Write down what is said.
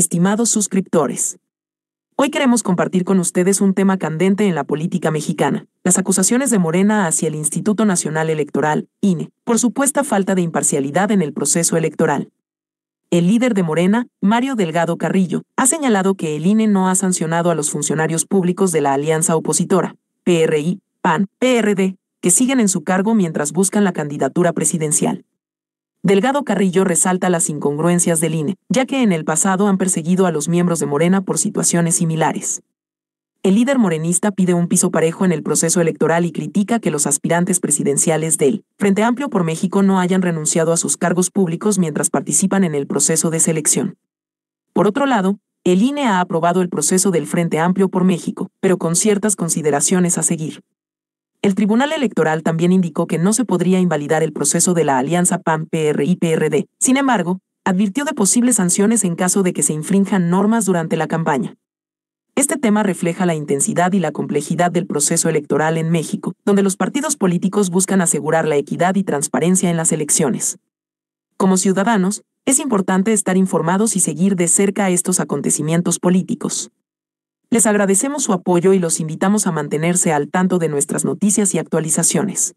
estimados suscriptores. Hoy queremos compartir con ustedes un tema candente en la política mexicana, las acusaciones de Morena hacia el Instituto Nacional Electoral, INE, por supuesta falta de imparcialidad en el proceso electoral. El líder de Morena, Mario Delgado Carrillo, ha señalado que el INE no ha sancionado a los funcionarios públicos de la alianza opositora, PRI, PAN, PRD, que siguen en su cargo mientras buscan la candidatura presidencial. Delgado Carrillo resalta las incongruencias del INE, ya que en el pasado han perseguido a los miembros de Morena por situaciones similares. El líder morenista pide un piso parejo en el proceso electoral y critica que los aspirantes presidenciales del Frente Amplio por México no hayan renunciado a sus cargos públicos mientras participan en el proceso de selección. Por otro lado, el INE ha aprobado el proceso del Frente Amplio por México, pero con ciertas consideraciones a seguir. El Tribunal Electoral también indicó que no se podría invalidar el proceso de la alianza pan PRIPRD. prd Sin embargo, advirtió de posibles sanciones en caso de que se infrinjan normas durante la campaña. Este tema refleja la intensidad y la complejidad del proceso electoral en México, donde los partidos políticos buscan asegurar la equidad y transparencia en las elecciones. Como ciudadanos, es importante estar informados y seguir de cerca estos acontecimientos políticos. Les agradecemos su apoyo y los invitamos a mantenerse al tanto de nuestras noticias y actualizaciones.